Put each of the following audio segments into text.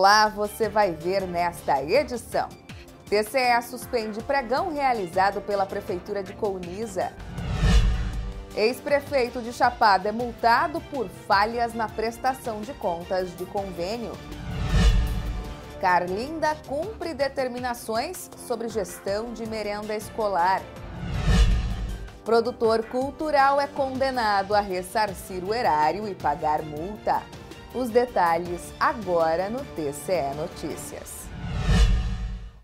lá você vai ver nesta edição. TCE suspende pregão realizado pela Prefeitura de Colniza. Ex-prefeito de Chapada é multado por falhas na prestação de contas de convênio. Carlinda cumpre determinações sobre gestão de merenda escolar. Produtor cultural é condenado a ressarcir o erário e pagar multa. Os detalhes agora no TCE Notícias.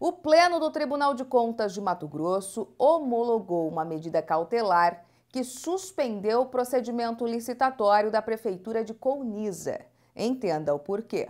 O Pleno do Tribunal de Contas de Mato Grosso homologou uma medida cautelar que suspendeu o procedimento licitatório da Prefeitura de Colniza. Entenda o porquê.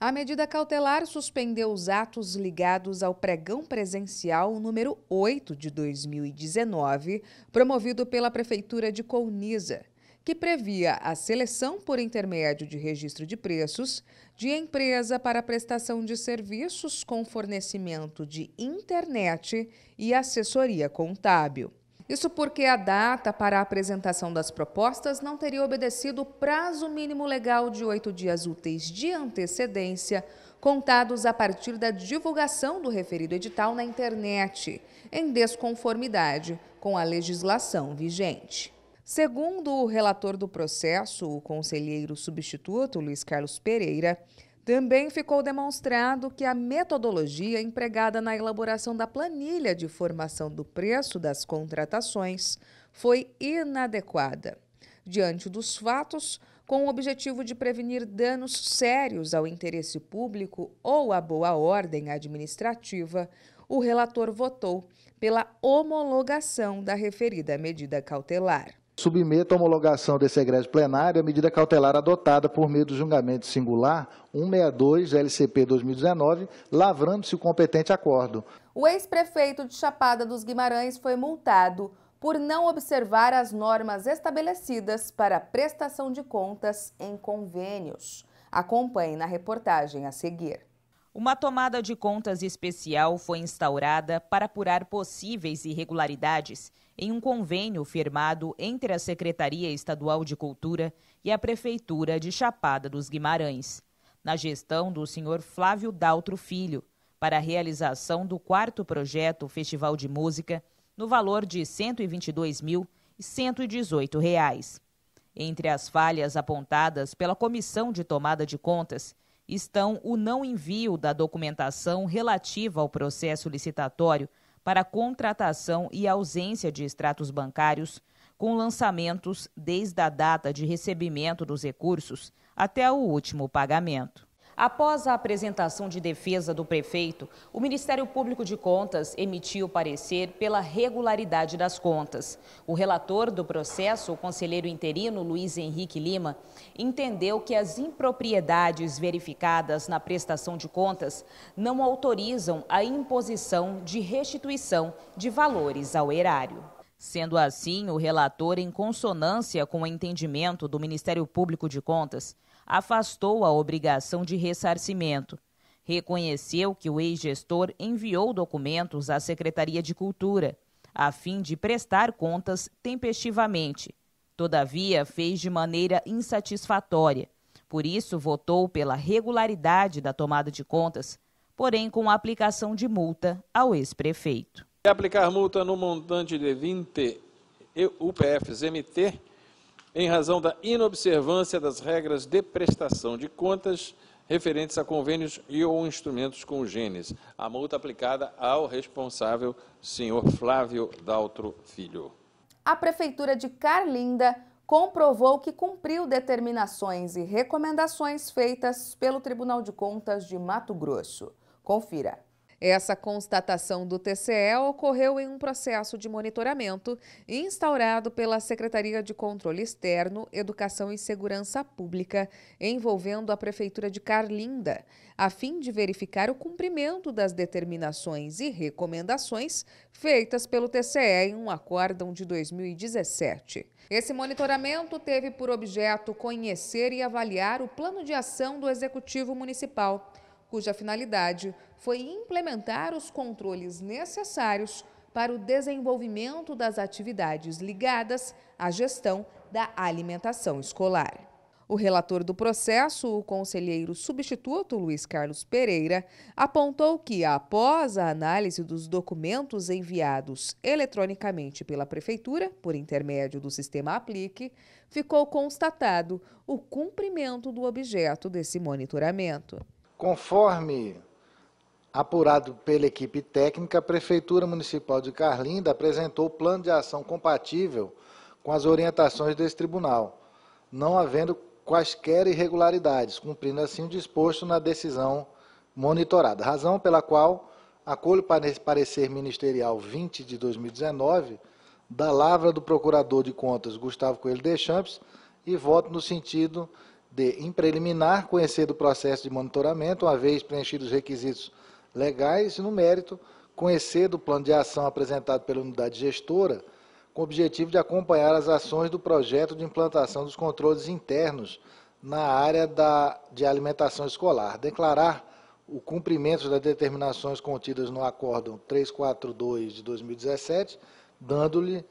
A medida cautelar suspendeu os atos ligados ao pregão presencial número 8 de 2019, promovido pela Prefeitura de Colniza, que previa a seleção por intermédio de registro de preços de empresa para prestação de serviços com fornecimento de internet e assessoria contábil. Isso porque a data para a apresentação das propostas não teria obedecido o prazo mínimo legal de oito dias úteis de antecedência, contados a partir da divulgação do referido edital na internet, em desconformidade com a legislação vigente. Segundo o relator do processo, o conselheiro substituto Luiz Carlos Pereira, também ficou demonstrado que a metodologia empregada na elaboração da planilha de formação do preço das contratações foi inadequada. Diante dos fatos, com o objetivo de prevenir danos sérios ao interesse público ou à boa ordem administrativa, o relator votou pela homologação da referida medida cautelar submeta a homologação desse egresso plenário a medida cautelar adotada por meio do julgamento singular 162 LCP 2019, lavrando-se o competente acordo. O ex-prefeito de Chapada dos Guimarães foi multado por não observar as normas estabelecidas para prestação de contas em convênios. Acompanhe na reportagem a seguir. Uma tomada de contas especial foi instaurada para apurar possíveis irregularidades em um convênio firmado entre a Secretaria Estadual de Cultura e a Prefeitura de Chapada dos Guimarães, na gestão do senhor Flávio Daltro Filho, para a realização do quarto projeto Festival de Música, no valor de R$ 122.118. Entre as falhas apontadas pela Comissão de Tomada de Contas estão o não envio da documentação relativa ao processo licitatório para contratação e ausência de extratos bancários, com lançamentos desde a data de recebimento dos recursos até o último pagamento. Após a apresentação de defesa do prefeito, o Ministério Público de Contas emitiu parecer pela regularidade das contas. O relator do processo, o conselheiro interino Luiz Henrique Lima, entendeu que as impropriedades verificadas na prestação de contas não autorizam a imposição de restituição de valores ao erário. Sendo assim, o relator, em consonância com o entendimento do Ministério Público de Contas, afastou a obrigação de ressarcimento. Reconheceu que o ex-gestor enviou documentos à Secretaria de Cultura, a fim de prestar contas tempestivamente. Todavia, fez de maneira insatisfatória. Por isso, votou pela regularidade da tomada de contas, porém com a aplicação de multa ao ex-prefeito. Aplicar multa no montante de 20 UPFs MT em razão da inobservância das regras de prestação de contas referentes a convênios e ou instrumentos congêneres. A multa aplicada ao responsável, senhor Flávio Daltro Filho. A Prefeitura de Carlinda comprovou que cumpriu determinações e recomendações feitas pelo Tribunal de Contas de Mato Grosso. Confira. Essa constatação do TCE ocorreu em um processo de monitoramento instaurado pela Secretaria de Controle Externo, Educação e Segurança Pública, envolvendo a Prefeitura de Carlinda, a fim de verificar o cumprimento das determinações e recomendações feitas pelo TCE em um acórdão de 2017. Esse monitoramento teve por objeto conhecer e avaliar o plano de ação do Executivo Municipal cuja finalidade foi implementar os controles necessários para o desenvolvimento das atividades ligadas à gestão da alimentação escolar. O relator do processo, o conselheiro substituto Luiz Carlos Pereira, apontou que, após a análise dos documentos enviados eletronicamente pela Prefeitura, por intermédio do sistema Aplique, ficou constatado o cumprimento do objeto desse monitoramento. Conforme apurado pela equipe técnica, a Prefeitura Municipal de Carlinda apresentou o plano de ação compatível com as orientações desse tribunal, não havendo quaisquer irregularidades, cumprindo assim o disposto na decisão monitorada. Razão pela qual acolho parecer ministerial 20 de 2019 da lavra do procurador de contas Gustavo Coelho de e voto no sentido D. Em preliminar, conhecer do processo de monitoramento, uma vez preenchidos os requisitos legais, e no mérito, conhecer do plano de ação apresentado pela unidade gestora, com o objetivo de acompanhar as ações do projeto de implantação dos controles internos na área da, de alimentação escolar. Declarar o cumprimento das determinações contidas no Acórdão 342 de 2017, dando-lhe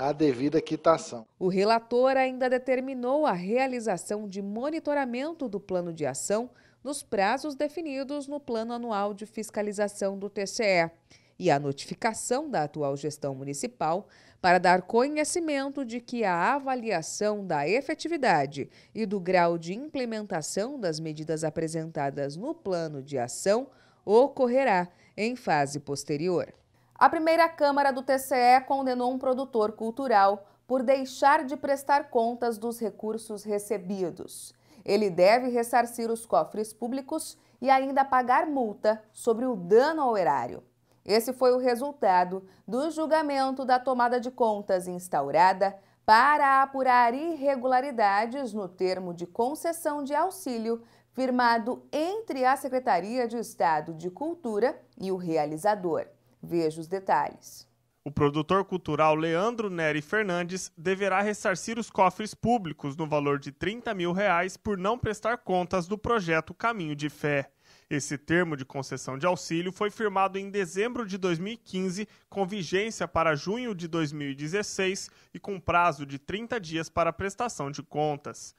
a devida quitação. O relator ainda determinou a realização de monitoramento do plano de ação nos prazos definidos no Plano Anual de Fiscalização do TCE e a notificação da atual gestão municipal para dar conhecimento de que a avaliação da efetividade e do grau de implementação das medidas apresentadas no plano de ação ocorrerá em fase posterior. A primeira Câmara do TCE condenou um produtor cultural por deixar de prestar contas dos recursos recebidos. Ele deve ressarcir os cofres públicos e ainda pagar multa sobre o dano ao erário. Esse foi o resultado do julgamento da tomada de contas instaurada para apurar irregularidades no termo de concessão de auxílio firmado entre a Secretaria de Estado de Cultura e o realizador. Veja os detalhes. O produtor cultural Leandro Neri Fernandes deverá ressarcir os cofres públicos no valor de 30 mil reais por não prestar contas do projeto Caminho de Fé. Esse termo de concessão de auxílio foi firmado em dezembro de 2015, com vigência para junho de 2016 e com prazo de 30 dias para prestação de contas.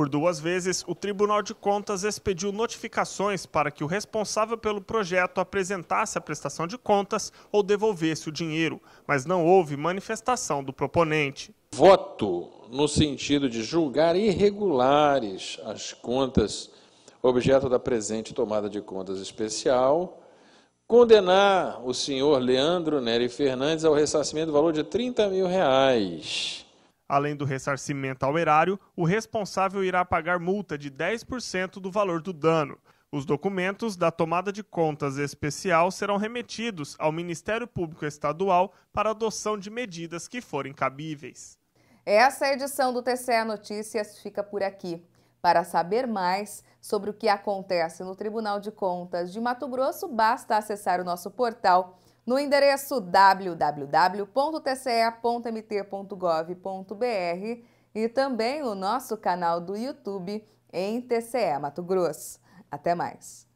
Por duas vezes, o Tribunal de Contas expediu notificações para que o responsável pelo projeto apresentasse a prestação de contas ou devolvesse o dinheiro, mas não houve manifestação do proponente. Voto no sentido de julgar irregulares as contas objeto da presente tomada de contas especial, condenar o senhor Leandro Nery Fernandes ao ressarcimento do valor de 30 mil reais Além do ressarcimento ao erário, o responsável irá pagar multa de 10% do valor do dano. Os documentos da tomada de contas especial serão remetidos ao Ministério Público Estadual para adoção de medidas que forem cabíveis. Essa edição do TCE Notícias fica por aqui. Para saber mais sobre o que acontece no Tribunal de Contas de Mato Grosso, basta acessar o nosso portal no endereço www.tce.mt.gov.br e também o nosso canal do YouTube em TCE Mato Grosso. Até mais!